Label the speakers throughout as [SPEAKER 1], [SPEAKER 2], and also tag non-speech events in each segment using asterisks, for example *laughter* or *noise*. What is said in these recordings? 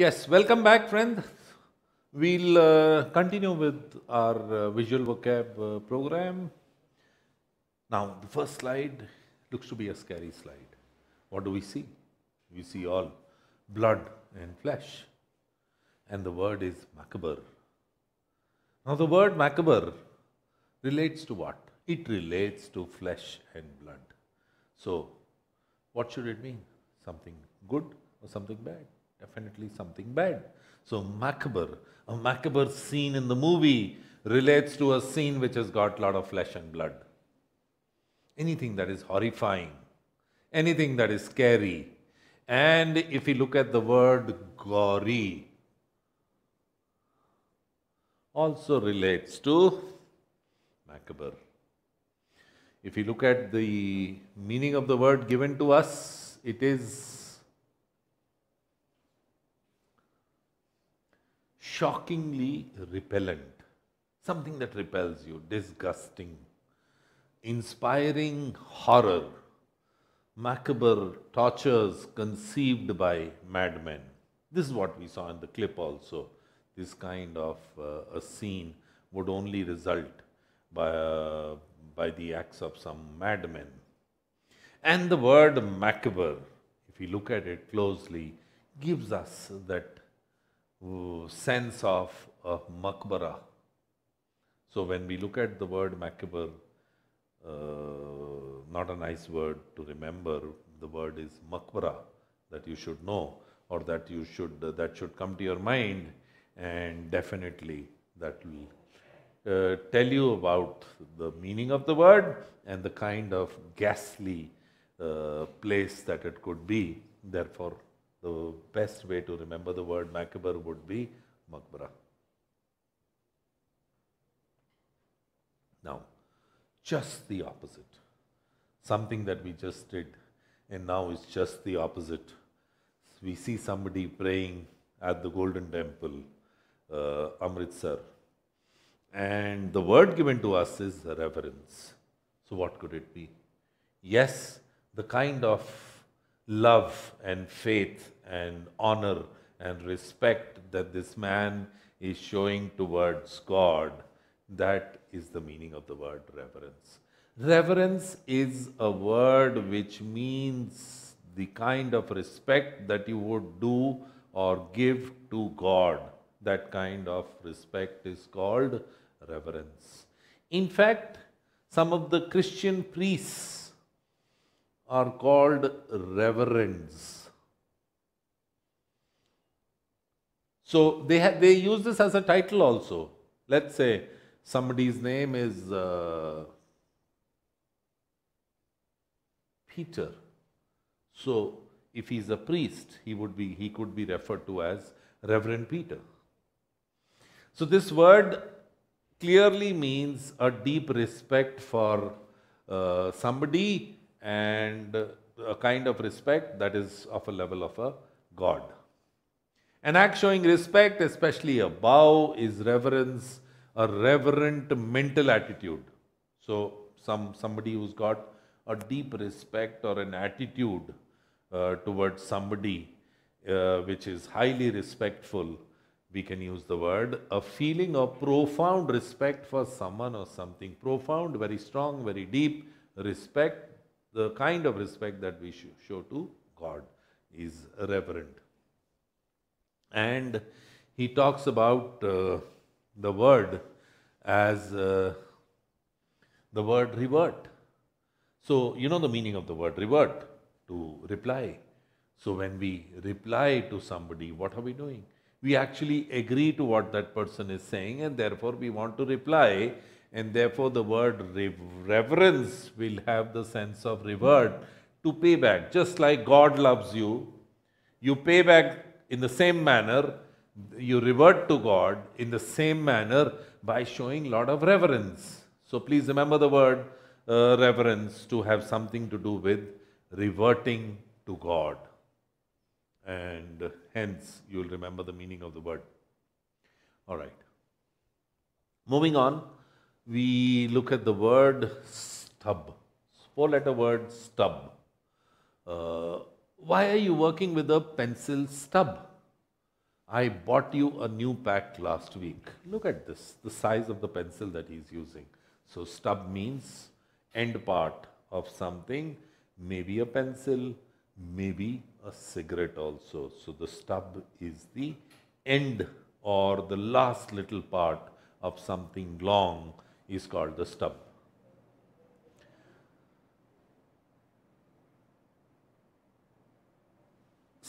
[SPEAKER 1] Yes, welcome back friend. We'll uh, continue with our uh, visual vocab uh, program. Now the first slide looks to be a scary slide. What do we see? We see all blood and flesh and the word is macabre. Now the word macabre relates to what? It relates to flesh and blood. So what should it mean? Something good or something bad? definitely something bad. So macabre, a macabre scene in the movie relates to a scene which has got a lot of flesh and blood. Anything that is horrifying, anything that is scary. And if you look at the word gory, also relates to macabre. If you look at the meaning of the word given to us, it is shockingly repellent, something that repels you, disgusting, inspiring horror, macabre tortures conceived by madmen. This is what we saw in the clip also. This kind of uh, a scene would only result by, uh, by the acts of some madmen. And the word macabre, if you look at it closely, gives us that sense of a makbara. So when we look at the word makbar, uh, not a nice word to remember, the word is makbara that you should know or that you should, uh, that should come to your mind and definitely that will uh, tell you about the meaning of the word and the kind of ghastly uh, place that it could be. Therefore, the best way to remember the word Makabar would be Makbara. Now, just the opposite. Something that we just did and now is just the opposite. We see somebody praying at the Golden Temple, uh, Amritsar. And the word given to us is reverence. So, what could it be? Yes, the kind of love and faith and honor and respect that this man is showing towards God, that is the meaning of the word reverence. Reverence is a word which means the kind of respect that you would do or give to God. That kind of respect is called reverence. In fact, some of the Christian priests are called reverends So they, they use this as a title also. Let's say somebody's name is uh, Peter. So if he's a priest, he would be he could be referred to as Reverend Peter. So this word clearly means a deep respect for uh, somebody and a kind of respect that is of a level of a god. An act showing respect, especially a bow, is reverence, a reverent mental attitude. So, some somebody who's got a deep respect or an attitude uh, towards somebody uh, which is highly respectful, we can use the word, a feeling of profound respect for someone or something. Profound, very strong, very deep respect, the kind of respect that we show to God is reverent. And he talks about uh, the word as uh, the word revert. So, you know the meaning of the word revert to reply. So, when we reply to somebody, what are we doing? We actually agree to what that person is saying, and therefore we want to reply, and therefore the word reverence will have the sense of revert to pay back. Just like God loves you, you pay back in the same manner, you revert to God in the same manner by showing lot of reverence. So please remember the word uh, reverence to have something to do with reverting to God. And hence, you'll remember the meaning of the word. All right. Moving on, we look at the word stub. Four letter word stub. Uh, why are you working with a pencil stub? I bought you a new pack last week. Look at this, the size of the pencil that he's using. So stub means end part of something, maybe a pencil, maybe a cigarette also. So the stub is the end or the last little part of something long is called the stub.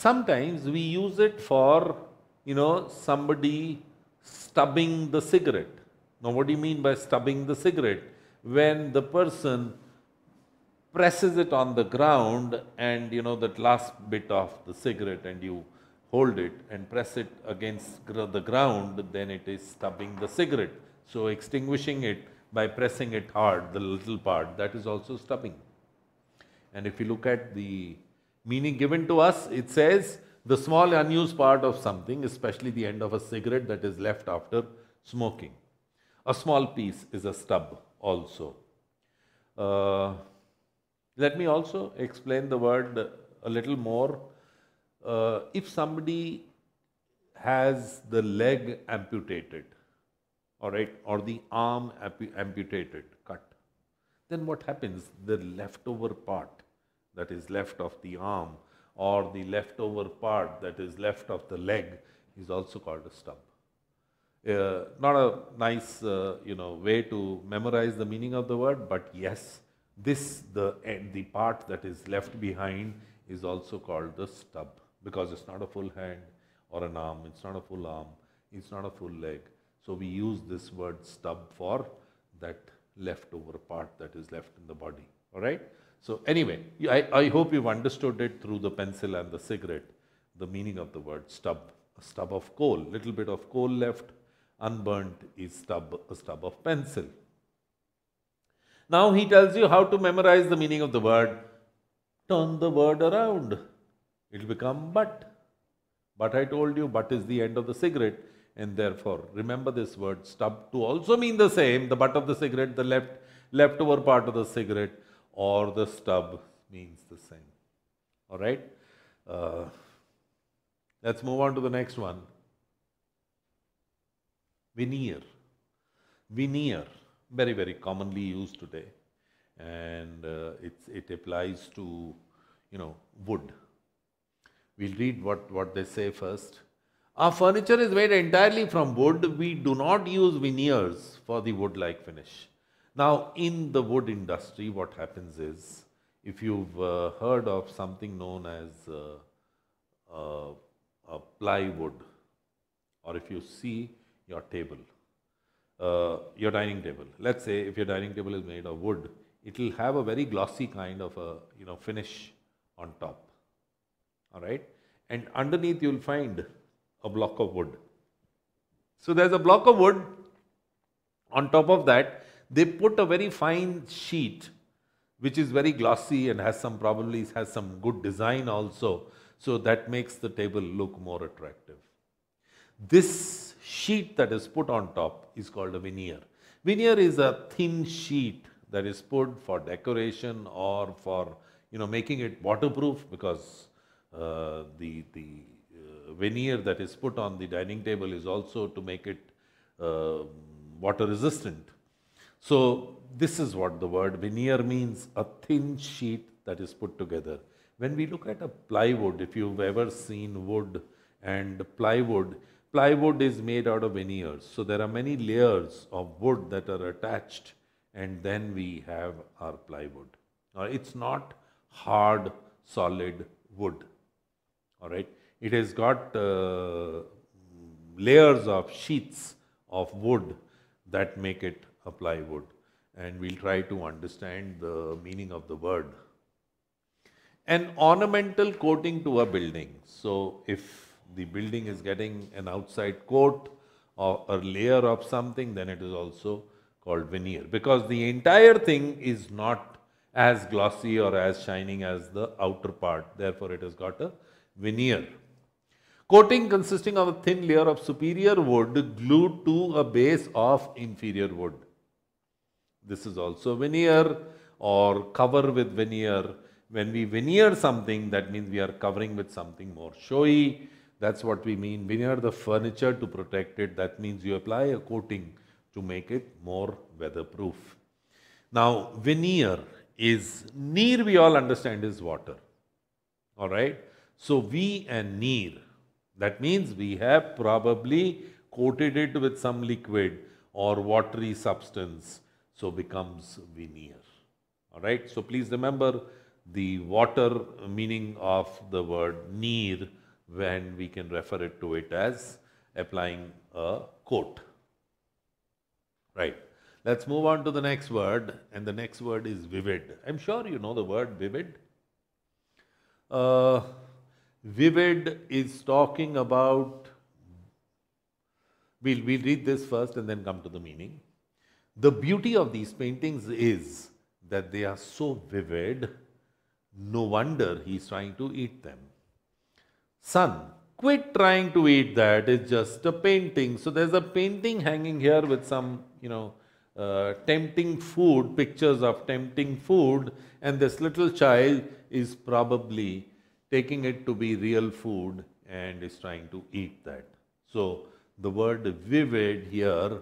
[SPEAKER 1] Sometimes we use it for, you know, somebody stubbing the cigarette. Now, what do you mean by stubbing the cigarette? When the person presses it on the ground and, you know, that last bit of the cigarette and you hold it and press it against the ground, then it is stubbing the cigarette. So, extinguishing it by pressing it hard, the little part, that is also stubbing. And if you look at the Meaning given to us, it says the small unused part of something, especially the end of a cigarette that is left after smoking. A small piece is a stub also. Uh, let me also explain the word a little more. Uh, if somebody has the leg amputated, all right, or the arm amputated, cut, then what happens? The leftover part that is left of the arm or the leftover part that is left of the leg is also called a stub. Uh, not a nice, uh, you know, way to memorize the meaning of the word, but yes, this, the, eh, the part that is left behind is also called the stub because it's not a full hand or an arm, it's not a full arm, it's not a full leg. So we use this word stub for that leftover part that is left in the body. All right. So anyway, I, I hope you've understood it through the pencil and the cigarette, the meaning of the word stub. A stub of coal, little bit of coal left, unburnt is stub, a stub of pencil. Now he tells you how to memorize the meaning of the word. Turn the word around. It'll become but. But I told you, but is the end of the cigarette. And therefore, remember this word stub to also mean the same, the butt of the cigarette, the left, leftover part of the cigarette or the stub means the same. All right? Uh, let's move on to the next one. Veneer. Veneer, very, very commonly used today. And uh, it applies to, you know, wood. We'll read what, what they say first. Our furniture is made entirely from wood. We do not use veneers for the wood-like finish. Now, in the wood industry, what happens is, if you've uh, heard of something known as uh, uh, plywood, or if you see your table, uh, your dining table. Let's say if your dining table is made of wood, it'll have a very glossy kind of a you know finish on top. All right, and underneath you'll find a block of wood. So there's a block of wood. On top of that, they put a very fine sheet, which is very glossy and has some probably has some good design also. So that makes the table look more attractive. This sheet that is put on top is called a veneer. Veneer is a thin sheet that is put for decoration or for you know making it waterproof because uh, the the uh, veneer that is put on the dining table is also to make it uh, water resistant so this is what the word veneer means, a thin sheet that is put together. When we look at a plywood, if you've ever seen wood and plywood, plywood is made out of veneers. So there are many layers of wood that are attached and then we have our plywood. Now it's not hard, solid wood. All right. It has got uh, layers of sheets of wood that make it a plywood and we'll try to understand the meaning of the word. An ornamental coating to a building. So if the building is getting an outside coat or a layer of something, then it is also called veneer because the entire thing is not as glossy or as shining as the outer part. Therefore, it has got a veneer. Coating consisting of a thin layer of superior wood glued to a base of inferior wood. This is also veneer or cover with veneer. When we veneer something, that means we are covering with something more showy. That's what we mean. Veneer the furniture to protect it. That means you apply a coating to make it more weatherproof. Now, veneer is near we all understand is water. All right. So, we and near. That means we have probably coated it with some liquid or watery substance so becomes veneer. All right, so please remember the water meaning of the word near, when we can refer it to it as applying a coat. Right. Let's move on to the next word and the next word is vivid. I'm sure you know the word vivid. Uh, vivid is talking about, we'll, we'll read this first and then come to the meaning. The beauty of these paintings is that they are so vivid, no wonder he's trying to eat them. Son, quit trying to eat that, it's just a painting. So there's a painting hanging here with some, you know, uh, tempting food, pictures of tempting food, and this little child is probably taking it to be real food and is trying to eat that. So the word vivid here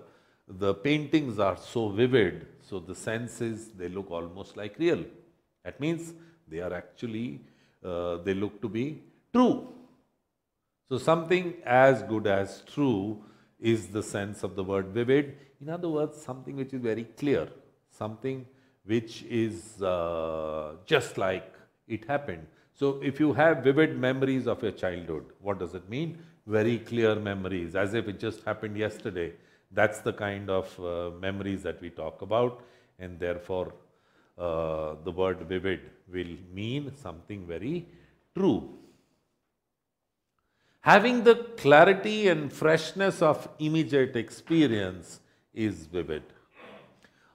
[SPEAKER 1] the paintings are so vivid, so the senses, they look almost like real. That means they are actually, uh, they look to be true. So something as good as true is the sense of the word vivid. In other words, something which is very clear, something which is uh, just like it happened. So if you have vivid memories of your childhood, what does it mean? Very clear memories, as if it just happened yesterday. That's the kind of uh, memories that we talk about and therefore uh, the word vivid will mean something very true. Having the clarity and freshness of immediate experience is vivid.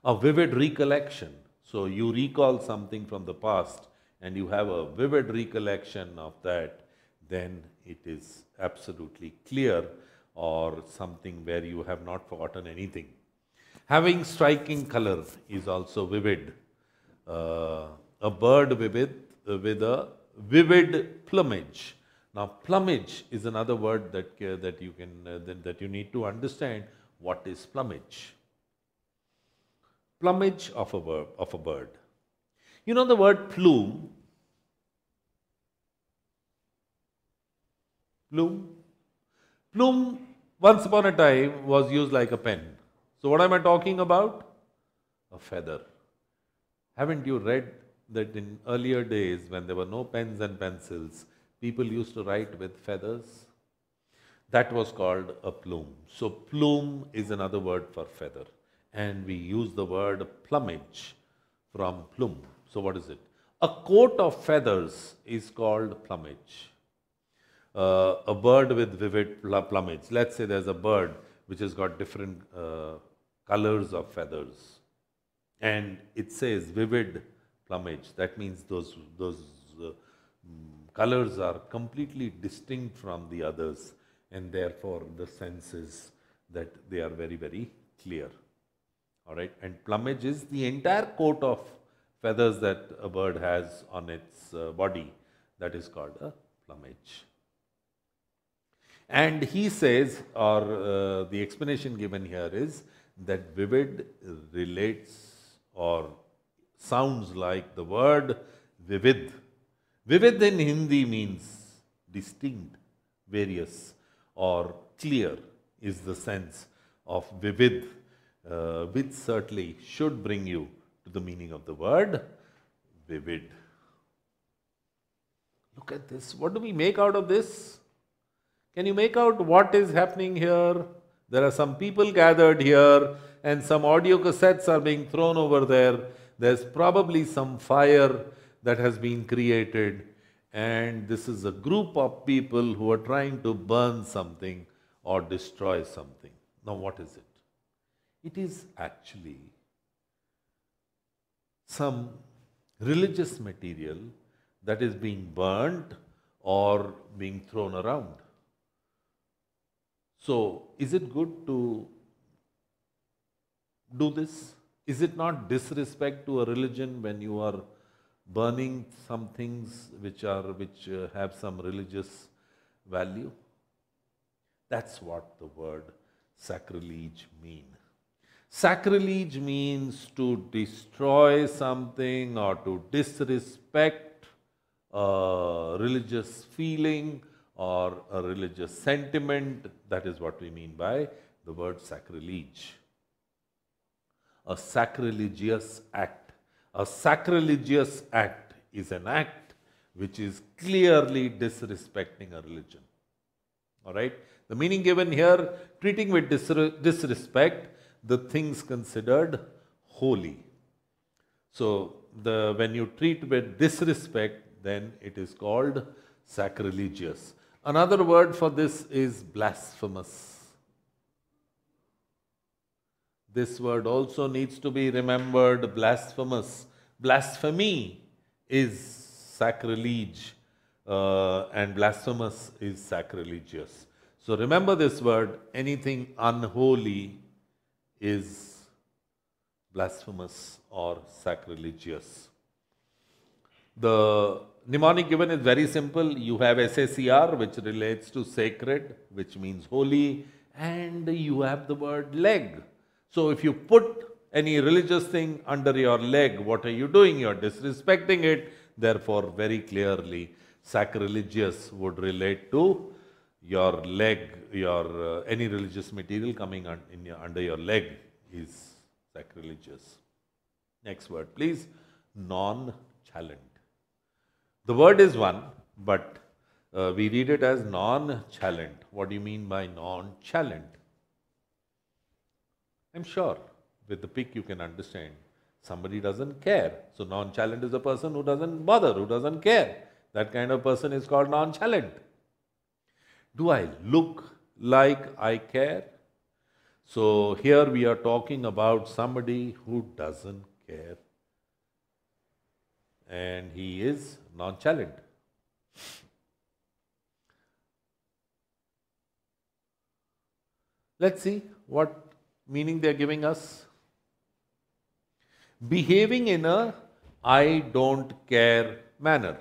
[SPEAKER 1] A vivid recollection. So you recall something from the past and you have a vivid recollection of that, then it is absolutely clear or something where you have not forgotten anything. Having striking color is also vivid. Uh, a bird vivid, uh, with a vivid plumage. Now, plumage is another word that, uh, that, you can, uh, that, that you need to understand what is plumage. Plumage of a, verb, of a bird. You know the word plume? Plume Plume, once upon a time, was used like a pen. So, what am I talking about? A feather. Haven't you read that in earlier days, when there were no pens and pencils, people used to write with feathers? That was called a plume. So, plume is another word for feather. And we use the word plumage from plume. So, what is it? A coat of feathers is called plumage uh, a bird with vivid plumage. Let's say there's a bird which has got different uh, colors of feathers. And it says vivid plumage. That means those, those uh, mm, colors are completely distinct from the others. And therefore, the sense is that they are very, very clear. All right. And plumage is the entire coat of feathers that a bird has on its uh, body. That is called a plumage. And he says, or uh, the explanation given here is that vivid relates or sounds like the word vivid. Vivid in Hindi means distinct, various, or clear is the sense of vivid, uh, which certainly should bring you to the meaning of the word vivid. Look at this. What do we make out of this? Can you make out what is happening here? There are some people gathered here and some audio cassettes are being thrown over there. There's probably some fire that has been created and this is a group of people who are trying to burn something or destroy something. Now what is it? It is actually some religious material that is being burnt or being thrown around. So, is it good to do this? Is it not disrespect to a religion when you are burning some things which are which uh, have some religious value? That's what the word sacrilege mean. Sacrilege means to destroy something or to disrespect religious feeling or a religious sentiment. That is what we mean by the word sacrilege. A sacrilegious act. A sacrilegious act is an act which is clearly disrespecting a religion. All right? The meaning given here, treating with disre disrespect the things considered holy. So, the, when you treat with disrespect, then it is called sacrilegious. Another word for this is blasphemous. This word also needs to be remembered blasphemous. Blasphemy is sacrilege, uh, and blasphemous is sacrilegious. So remember this word anything unholy is blasphemous or sacrilegious. The mnemonic given is very simple. You have SACR, which relates to sacred, which means holy, and you have the word leg. So if you put any religious thing under your leg, what are you doing? You're disrespecting it. Therefore, very clearly, sacrilegious would relate to your leg, your uh, any religious material coming un your, under your leg is sacrilegious. Next word, please. Non-challenge. The word is one, but uh, we read it as non-challenged. What do you mean by non-challenged? I'm sure with the pick you can understand. Somebody doesn't care. So non-challenged is a person who doesn't bother, who doesn't care. That kind of person is called non-challenged. Do I look like I care? So here we are talking about somebody who doesn't and he is nonchalant. Let's see what meaning they're giving us. Behaving in a I don't care manner.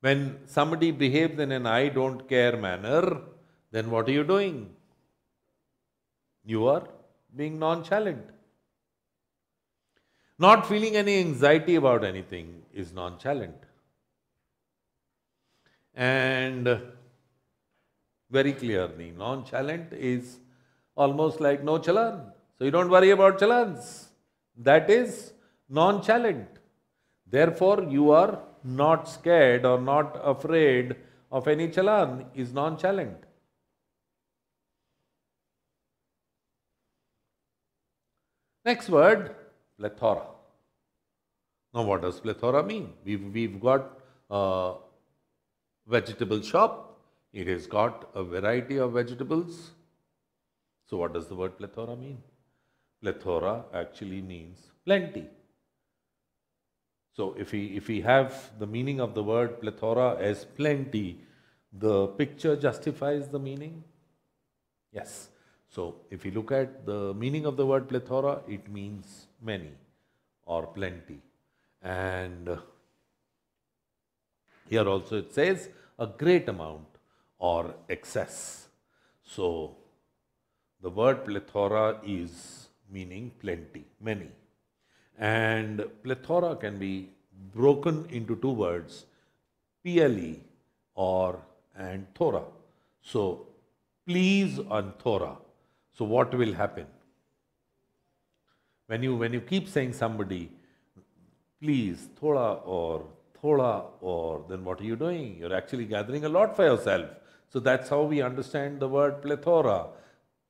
[SPEAKER 1] When somebody behaves in an I don't care manner, then what are you doing? You are being nonchalant. Not feeling any anxiety about anything is nonchalant. And very clearly, nonchalant is almost like no chalan. So you don't worry about chalans. That is nonchalant. Therefore, you are not scared or not afraid of any chalan is nonchalant. Next word plethora. Now, what does plethora mean? We've, we've got a vegetable shop. It has got a variety of vegetables. So, what does the word plethora mean? Plethora actually means plenty. So, if we, if we have the meaning of the word plethora as plenty, the picture justifies the meaning? Yes. So, if you look at the meaning of the word plethora, it means many or plenty. And uh, here also it says a great amount or excess. So the word plethora is meaning plenty, many. And plethora can be broken into two words, PLE or and thora. So please and thora. So what will happen? when you when you keep saying somebody please thoda or thoda or then what are you doing you're actually gathering a lot for yourself so that's how we understand the word plethora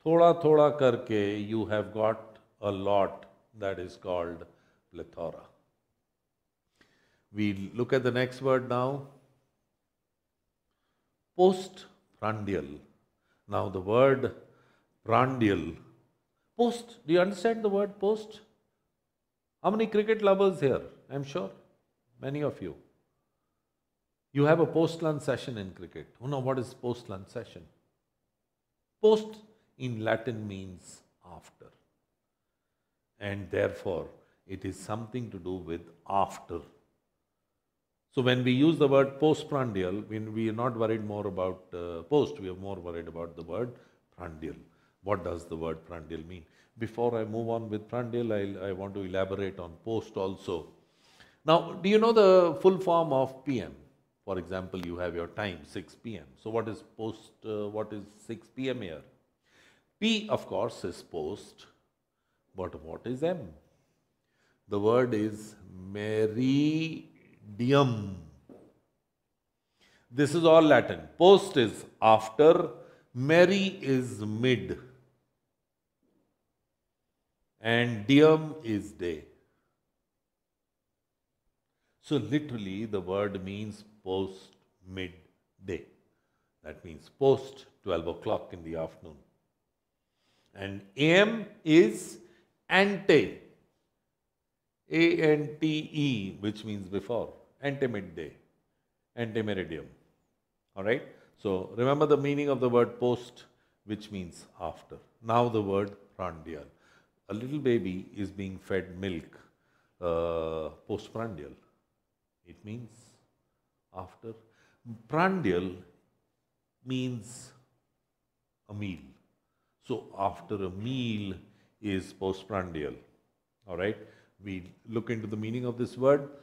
[SPEAKER 1] thoda thoda karke you have got a lot that is called plethora we look at the next word now post prandial now the word prandial Post. Do you understand the word post? How many cricket lovers here? I'm sure. Many of you. You have a post lunch session in cricket. You know what is post lunch session? Post in Latin means after. And therefore, it is something to do with after. So when we use the word postprandial, we, we are not worried more about uh, post, we are more worried about the word prandial what does the word prandial mean. Before I move on with prandial, i I want to elaborate on post also. Now, do you know the full form of PM? For example, you have your time, 6 p.m. So what is post, uh, what is 6 p.m. here? P, of course, is post, but what is M? The word is meridium. This is all Latin. Post is after, meri is mid and diem is day. So literally the word means post midday. That means post 12 o'clock in the afternoon. And am is ante. A-N-T-E which means before. Ante midday. Ante meridium. Alright. So remember the meaning of the word post which means after. Now the word prandial a little baby is being fed milk uh, postprandial. It means after. Prandial means a meal. So after a meal is postprandial. All right. We look into the meaning of this word. *coughs*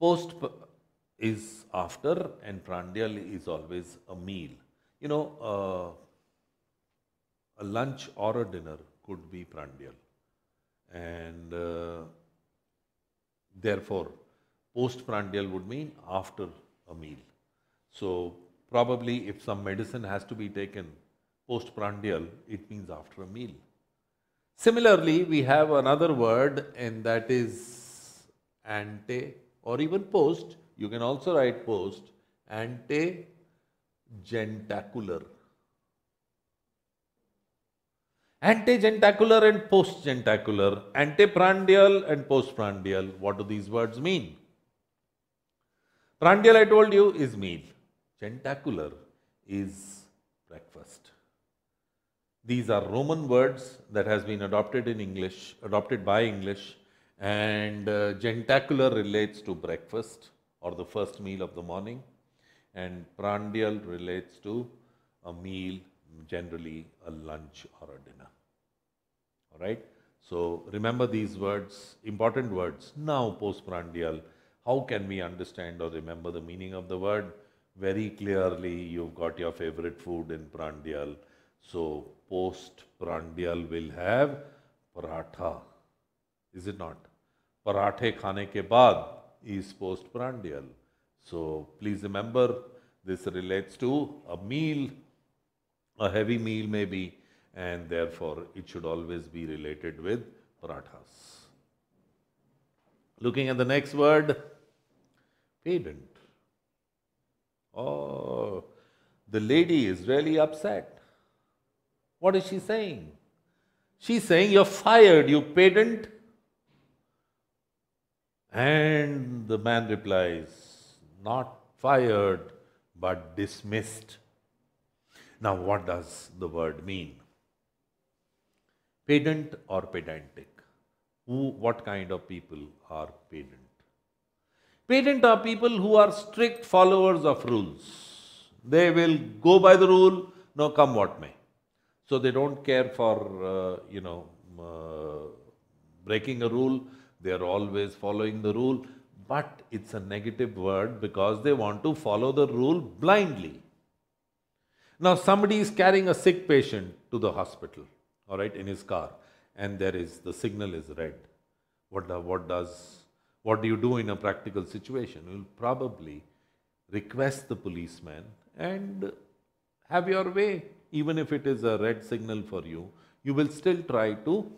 [SPEAKER 1] Post is after and prandial is always a meal. You know, uh, a lunch or a dinner could be prandial. And uh, therefore, post prandial would mean after a meal. So, probably if some medicine has to be taken post prandial, it means after a meal. Similarly, we have another word, and that is ante or even post. You can also write post, ante gentacular. Antigentacular and postgentacular, anteprandial and postprandial. What do these words mean? Prandial, I told you, is meal. Gentacular is breakfast. These are Roman words that has been adopted in English, adopted by English, and uh, gentacular relates to breakfast or the first meal of the morning and prandial relates to a meal, generally a lunch or a dinner. All right. So remember these words, important words. Now postprandial, how can we understand or remember the meaning of the word? Very clearly, you've got your favorite food in prandial. So postprandial will have paratha. Is it not? Parathe khane ke baad is postprandial. So please remember this relates to a meal, a heavy meal maybe, and therefore it should always be related with parathas. Looking at the next word, pedant. Oh, the lady is really upset. What is she saying? She's saying, You're fired, you pedant. And the man replies, not fired, but dismissed. Now, what does the word mean? Pedant or pedantic? Who, what kind of people are pedant? Pedant are people who are strict followers of rules. They will go by the rule, no come what may. So they don't care for, uh, you know, uh, breaking a rule. They are always following the rule. But it's a negative word because they want to follow the rule blindly. Now, somebody is carrying a sick patient to the hospital, all right, in his car, and there is the signal is red. What, do, what does what do you do in a practical situation? You'll probably request the policeman and have your way. Even if it is a red signal for you, you will still try to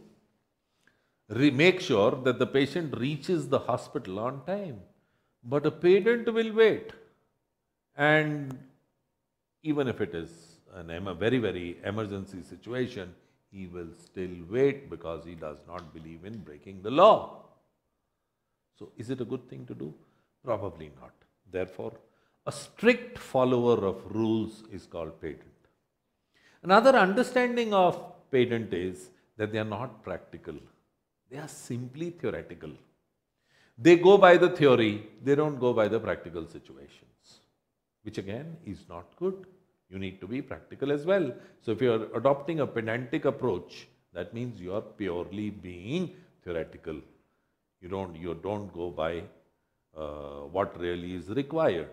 [SPEAKER 1] re- make sure that the patient reaches the hospital on time. But a patient will wait. And even if it is an em- very, very emergency situation, he will still wait because he does not believe in breaking the law. So, is it a good thing to do? Probably not. Therefore, a strict follower of rules is called patent. Another understanding of patent is that they are not practical. They are simply theoretical. They go by the theory, they don't go by the practical situations, which again is not good. You need to be practical as well. So if you are adopting a pedantic approach, that means you are purely being theoretical. You don't, you don't go by uh, what really is required.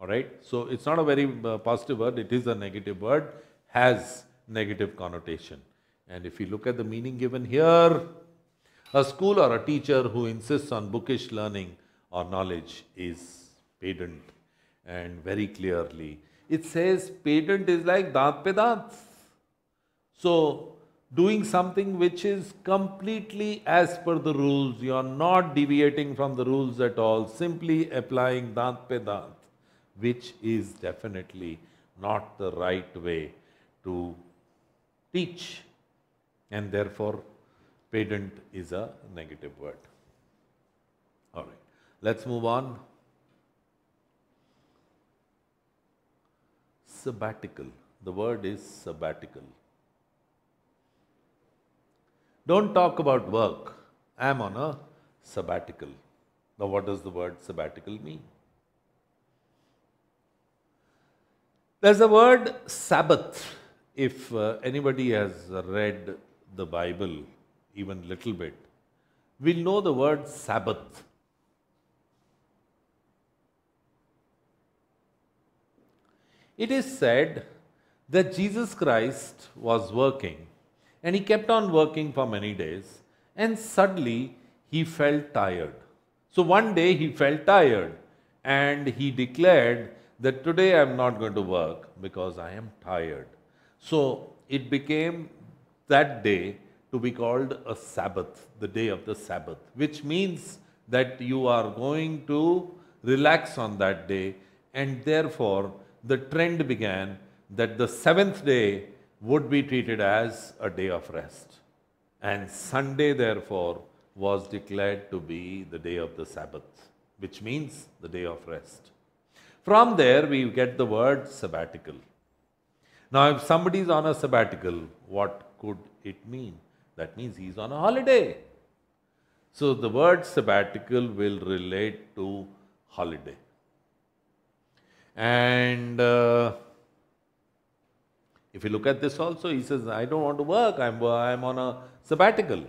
[SPEAKER 1] All right. So it's not a very uh, positive word. It is a negative word. Has negative connotation. And if you look at the meaning given here, a school or a teacher who insists on bookish learning or knowledge is pedant and very clearly. It says pedant is like daat pe So, doing something which is completely as per the rules, you are not deviating from the rules at all, simply applying daat pe which is definitely not the right way to teach and therefore Patent is a negative word. All right, let's move on. Sabbatical. The word is sabbatical. Don't talk about work. I am on a sabbatical. Now, what does the word sabbatical mean? There's a word Sabbath. If uh, anybody has read the Bible, even little bit, we'll know the word Sabbath. It is said that Jesus Christ was working and he kept on working for many days and suddenly he felt tired. So one day he felt tired and he declared that today I am not going to work because I am tired. So it became that day to be called a Sabbath, the day of the Sabbath, which means that you are going to relax on that day. And therefore, the trend began that the seventh day would be treated as a day of rest. And Sunday, therefore, was declared to be the day of the Sabbath, which means the day of rest. From there, we get the word sabbatical. Now, if somebody is on a sabbatical, what could it mean? That means he's on a holiday. So the word sabbatical will relate to holiday. And uh, if you look at this also, he says, I don't want to work, I'm, I'm on a sabbatical.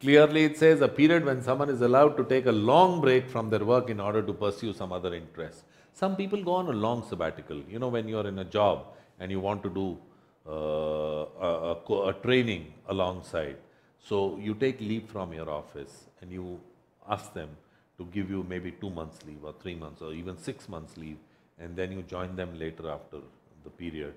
[SPEAKER 1] Clearly, it says a period when someone is allowed to take a long break from their work in order to pursue some other interest. Some people go on a long sabbatical. You know, when you're in a job and you want to do uh, a, a training alongside. So you take leave from your office and you ask them to give you maybe two months leave or three months or even six months leave and then you join them later after the period.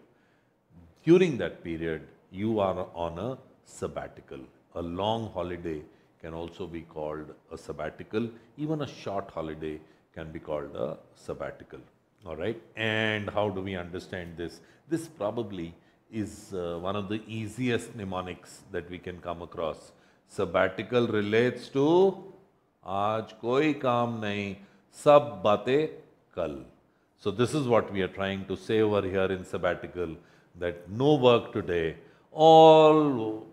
[SPEAKER 1] During that period, you are on a sabbatical. A long holiday can also be called a sabbatical. Even a short holiday can be called a sabbatical. All right. And how do we understand this? This probably is uh, one of the easiest mnemonics that we can come across. Sabbatical relates to आज कोई काम नहीं सब बातें कल So this is what we are trying to say over here in sabbatical that no work today, all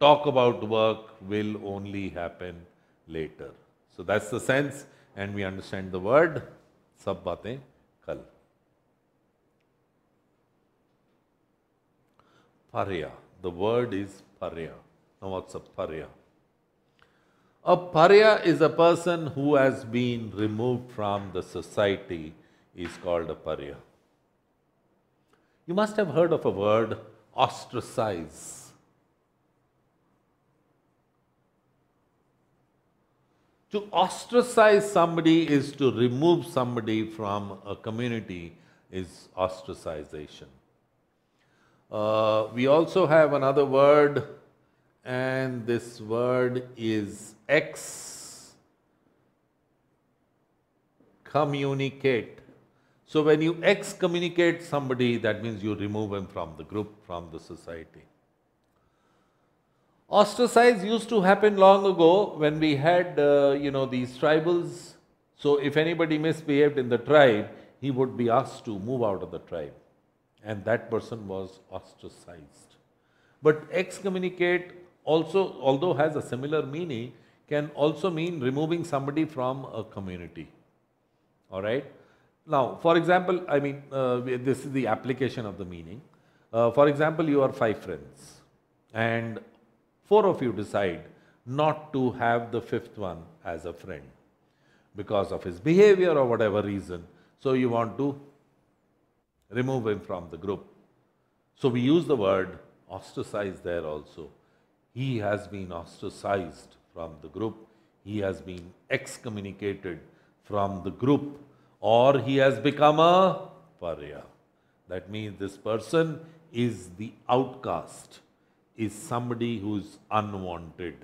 [SPEAKER 1] talk about work will only happen later. So that's the sense and we understand the word sabbate Parya. The word is Parya. Now, what's a Parya? A Parya is a person who has been removed from the society, is called a Parya. You must have heard of a word, ostracize. To ostracize somebody is to remove somebody from a community is ostracization. Uh, we also have another word and this word is X communicate. So when you excommunicate somebody, that means you remove him from the group, from the society. Ostracize used to happen long ago when we had, uh, you know, these tribals. So if anybody misbehaved in the tribe, he would be asked to move out of the tribe and that person was ostracized. But excommunicate also, although has a similar meaning, can also mean removing somebody from a community. All right. Now, for example, I mean, uh, this is the application of the meaning. Uh, for example, you are five friends and four of you decide not to have the fifth one as a friend because of his behavior or whatever reason. So you want to remove him from the group. So we use the word ostracize there also. He has been ostracized from the group. He has been excommunicated from the group or he has become a pariah. That means this person is the outcast, is somebody who's unwanted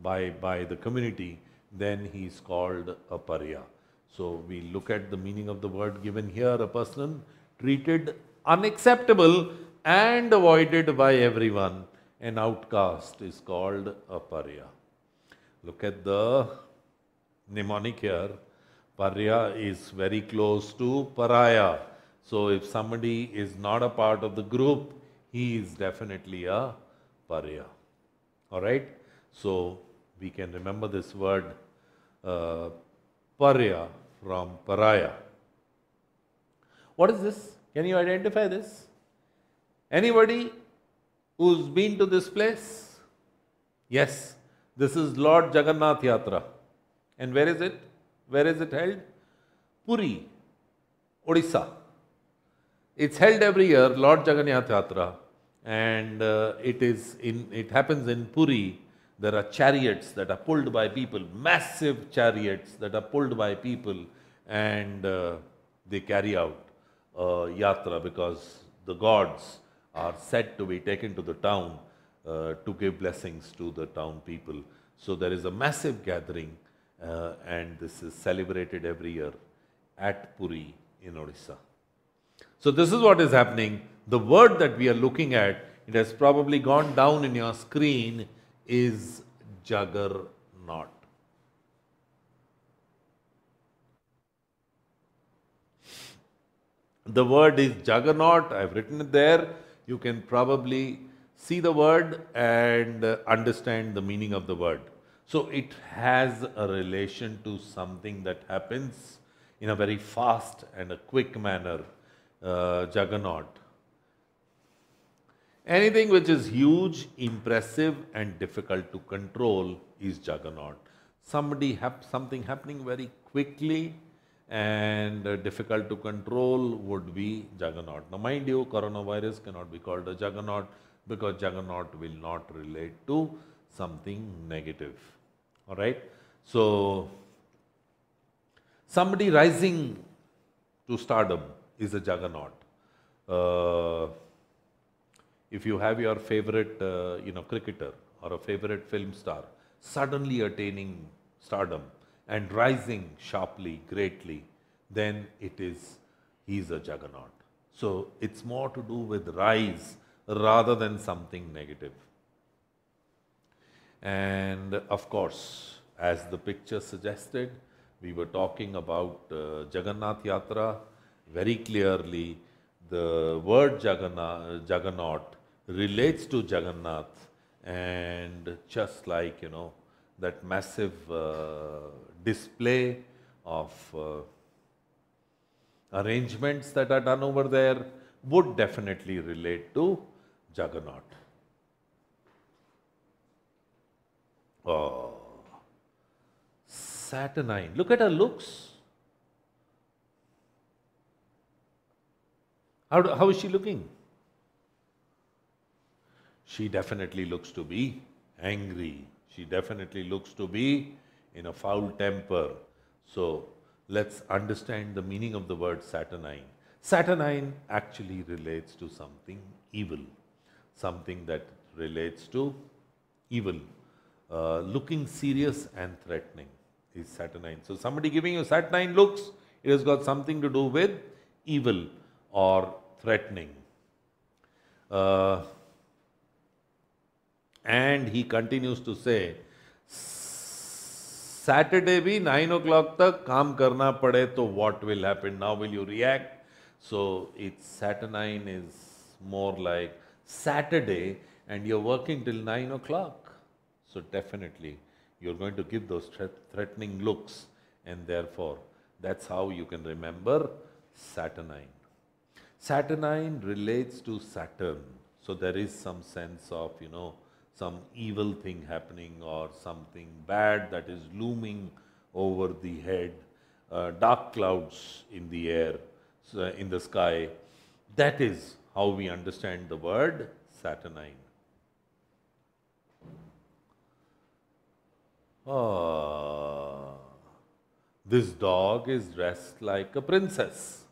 [SPEAKER 1] by, by the community, then he is called a pariah. So we look at the meaning of the word given here, a person treated unacceptable and avoided by everyone. An outcast is called a pariah. Look at the mnemonic here. Pariah is very close to pariah. So if somebody is not a part of the group, he is definitely a pariah. Alright? So we can remember this word uh, pariah from pariah. What is this? Can you identify this? Anybody who's been to this place? Yes, this is Lord Jagannath Yatra. And where is it? Where is it held? Puri, Odisha. It's held every year, Lord Jagannath Yatra. And uh, it, is in, it happens in Puri. There are chariots that are pulled by people, massive chariots that are pulled by people, and uh, they carry out uh, yatra because the gods are said to be taken to the town uh, to give blessings to the town people. So there is a massive gathering uh, and this is celebrated every year at Puri in Odisha. So this is what is happening. The word that we are looking at, it has probably gone down in your screen, is Juggernaut. The word is juggernaut. I've written it there. You can probably see the word and uh, understand the meaning of the word. So it has a relation to something that happens in a very fast and a quick manner, uh, juggernaut. Anything which is huge, impressive and difficult to control is juggernaut. Somebody something happening very quickly and uh, difficult to control would be juggernaut. Now mind you, coronavirus cannot be called a juggernaut because juggernaut will not relate to something negative. Alright, so somebody rising to stardom is a juggernaut. Uh, if you have your favorite, uh, you know, cricketer or a favorite film star suddenly attaining stardom, and rising sharply, greatly, then it is he is a juggernaut. So it's more to do with rise rather than something negative. And of course, as the picture suggested, we were talking about uh, Jagannath Yatra. Very clearly, the word Jagannath, relates to Jagannath, and just like you know that massive uh, display, of uh, arrangements that are done over there would definitely relate to Juggernaut. Oh, saturnine. Look at her looks. How, do, how is she looking? She definitely looks to be angry. She definitely looks to be in a foul temper. So let's understand the meaning of the word saturnine. Saturnine actually relates to something evil, something that relates to evil, uh, looking serious and threatening is saturnine. So somebody giving you saturnine looks, it has got something to do with evil or threatening. Uh, and he continues to say, Saturday, be nine o'clock. Clock तक काम करना पड़े तो what will happen now will you react so it's more like Saturday and you're working till 9 o'clock. So, definitely you're going to give those threatening looks, and therefore, that's how you can remember Saturnine. Saturnine relates to Saturn. So, there is some sense of, you know, some evil thing happening or something bad that is looming over the head, uh, dark clouds in the air, uh, in the sky. That is how we understand the word saturnine. Ah, this dog is dressed like a princess.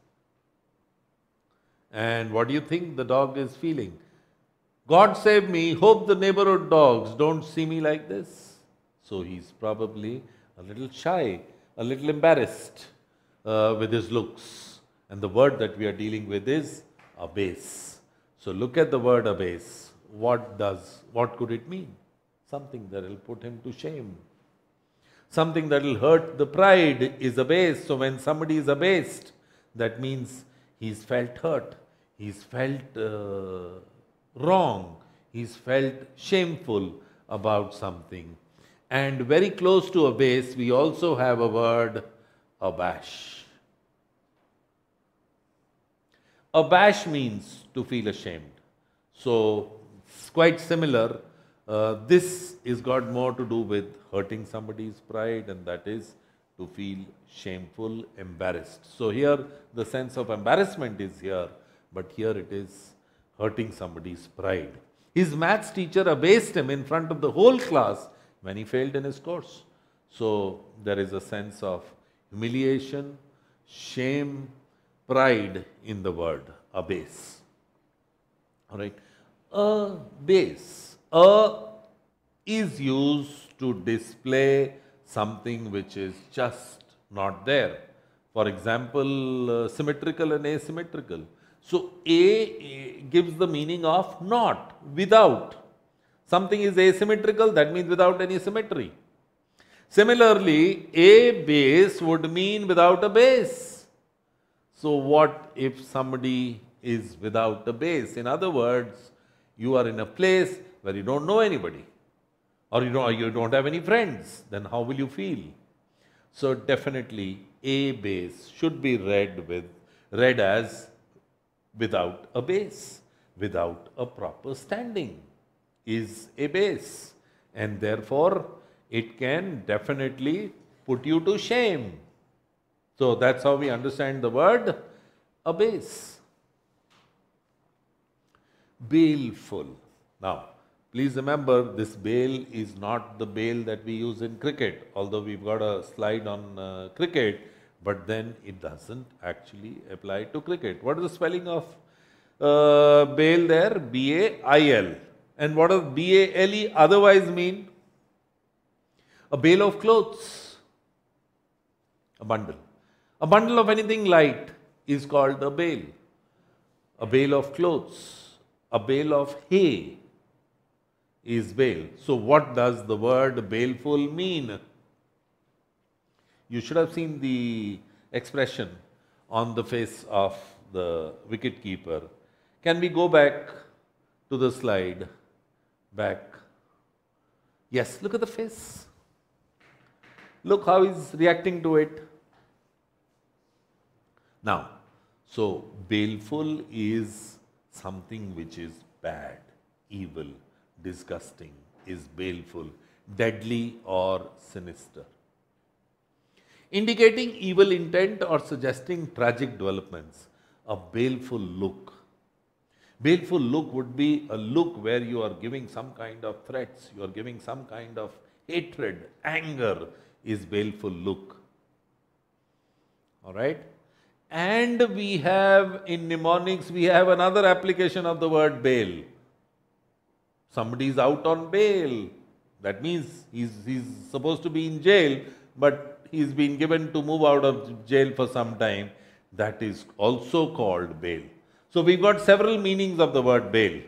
[SPEAKER 1] And what do you think the dog is feeling? God save me, hope the neighborhood dogs don't see me like this. So he's probably a little shy, a little embarrassed uh, with his looks. And the word that we are dealing with is abase. So look at the word abase. What does, what could it mean? Something that will put him to shame. Something that will hurt the pride is abased. So when somebody is abased, that means he's felt hurt. He's felt uh, wrong. He's felt shameful about something. And very close to abase, we also have a word, abash. Abash means to feel ashamed. So, it's quite similar. Uh, this is got more to do with hurting somebody's pride, and that is to feel shameful, embarrassed. So, here the sense of embarrassment is here, but here it is hurting somebody's pride. His maths teacher abased him in front of the whole class when he failed in his course. So there is a sense of humiliation, shame, pride in the word abase. All right. A base. A is used to display something which is just not there. For example, uh, symmetrical and asymmetrical. So A gives the meaning of not, without. Something is asymmetrical, that means without any symmetry. Similarly, a base would mean without a base. So what if somebody is without a base? In other words, you are in a place where you don't know anybody or you don't, you don't have any friends, then how will you feel? So definitely a base should be read with read as without a base, without a proper standing is a base and therefore it can definitely put you to shame. So that's how we understand the word base. Baleful. Now, please remember this bail is not the bail that we use in cricket, although we've got a slide on uh, cricket but then it doesn't actually apply to cricket. What is the spelling of uh, bail there? B-A-I-L. And what does B-A-L-E otherwise mean? A bale of clothes, a bundle. A bundle of anything light is called a bale. A bale of clothes, a bale of hay is bale. So what does the word baleful mean? You should have seen the expression on the face of the wicket keeper. Can we go back to the slide? Back. Yes, look at the face. Look how he's reacting to it. Now, so baleful is something which is bad, evil, disgusting, is baleful, deadly or sinister indicating evil intent or suggesting tragic developments. A baleful look. Baleful look would be a look where you are giving some kind of threats, you are giving some kind of hatred, anger is baleful look. All right? And we have in mnemonics, we have another application of the word bail. Somebody is out on bail. That means he's, he's supposed to be in jail, but he's been given to move out of jail for some time. That is also called bail. So we've got several meanings of the word bail.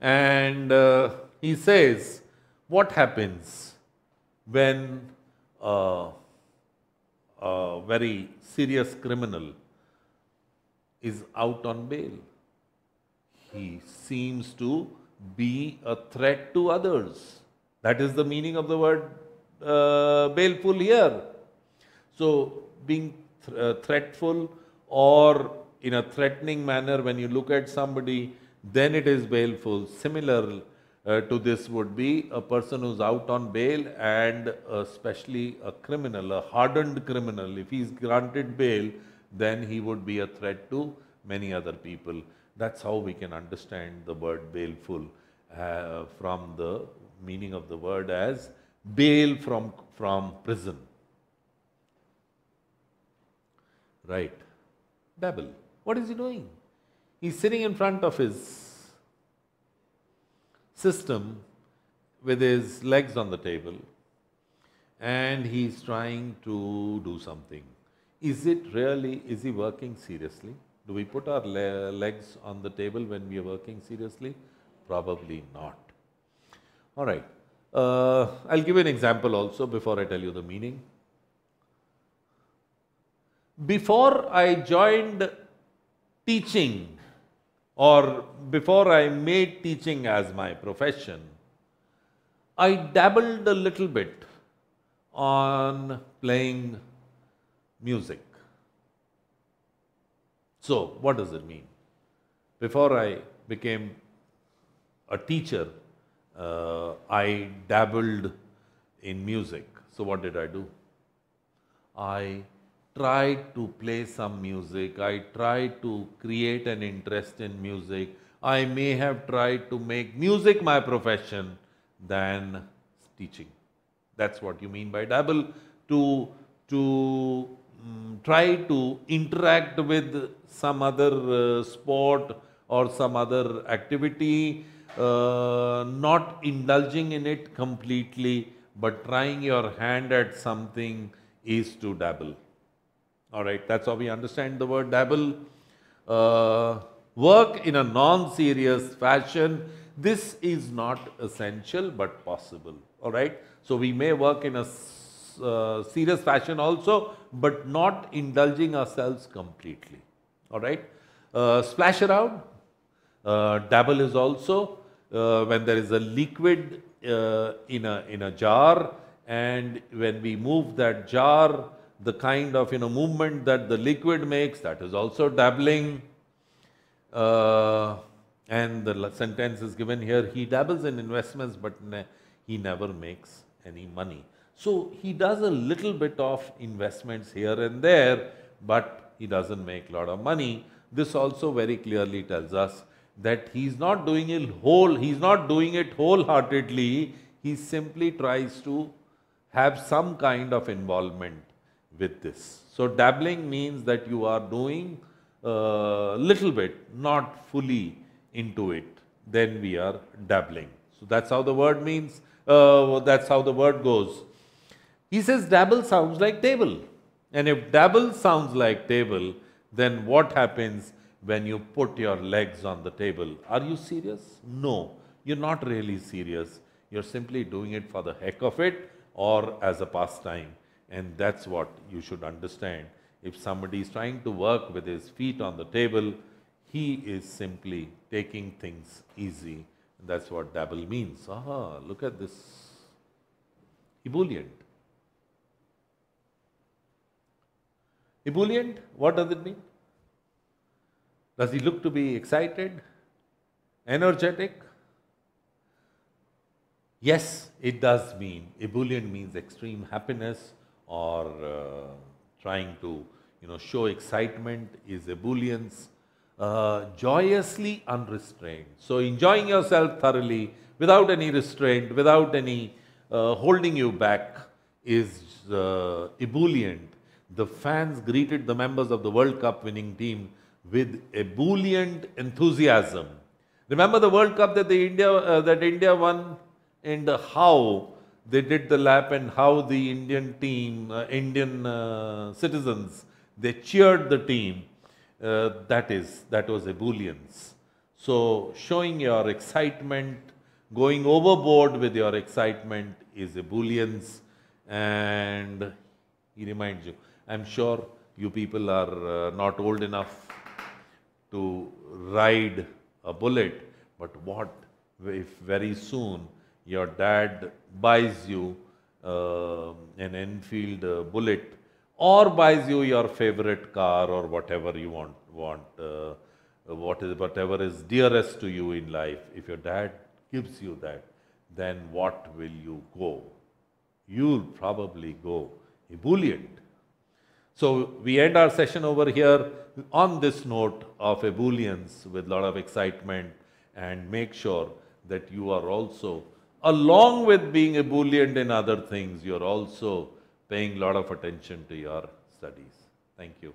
[SPEAKER 1] And uh, he says, what happens when uh, a very serious criminal is out on bail? He seems to be a threat to others. That is the meaning of the word uh, baleful here. So being th uh, threatful or in a threatening manner when you look at somebody, then it is baleful. Similar uh, to this would be a person who's out on bail and uh, especially a criminal, a hardened criminal. If he's granted bail, then he would be a threat to many other people. That's how we can understand the word baleful uh, from the meaning of the word as bail from, from prison. Right. Babel. What is he doing? He's sitting in front of his system with his legs on the table and he's trying to do something. Is it really, is he working seriously? Do we put our le legs on the table when we are working seriously? Probably not. All right. Uh, I'll give an example also before I tell you the meaning. Before I joined teaching or before I made teaching as my profession, I dabbled a little bit on playing music. So, what does it mean? Before I became a teacher, uh, I dabbled in music. So what did I do? I tried to play some music. I tried to create an interest in music. I may have tried to make music my profession than teaching. That's what you mean by dabble. To, to um, try to interact with some other uh, sport or some other activity uh, not indulging in it completely, but trying your hand at something is to dabble. All right, that's how we understand the word dabble. Uh, work in a non-serious fashion. This is not essential, but possible. All right, so we may work in a uh, serious fashion also, but not indulging ourselves completely. All right, uh, splash around, uh, dabble is also uh, when there is a liquid uh, in, a, in a jar and when we move that jar, the kind of you know, movement that the liquid makes, that is also dabbling. Uh, and the sentence is given here, he dabbles in investments but ne he never makes any money. So he does a little bit of investments here and there, but he doesn't make a lot of money. This also very clearly tells us that he's not doing it whole, he's not doing it wholeheartedly, he simply tries to have some kind of involvement with this. So dabbling means that you are doing a uh, little bit, not fully into it. Then we are dabbling. So that's how the word means, uh, that's how the word goes. He says dabble sounds like table. And if dabble sounds like table, then what happens? when you put your legs on the table. Are you serious? No, you're not really serious. You're simply doing it for the heck of it or as a pastime. And that's what you should understand. If somebody is trying to work with his feet on the table, he is simply taking things easy. that's what dabble means. Aha, look at this. Ebullient. Ebullient, what does it mean? Does he look to be excited, energetic? Yes, it does mean, ebullient means extreme happiness or uh, trying to, you know, show excitement is ebullience. Uh, joyously unrestrained. So enjoying yourself thoroughly without any restraint, without any uh, holding you back is uh, ebullient. The fans greeted the members of the World Cup winning team with ebullient enthusiasm. Remember the World Cup that the India uh, that India won and how they did the lap and how the Indian team, uh, Indian uh, citizens, they cheered the team. Uh, that is, that was ebullience. So showing your excitement, going overboard with your excitement is ebullience and he reminds you. I'm sure you people are uh, not old enough to ride a bullet, but what if very soon your dad buys you uh, an Enfield uh, bullet or buys you your favorite car or whatever you want, want uh, what is, whatever is dearest to you in life, if your dad gives you that, then what will you go? You'll probably go ebullient so we end our session over here on this note of ebullience with a lot of excitement and make sure that you are also, along with being ebullient in other things, you're also paying a lot of attention to your studies. Thank you.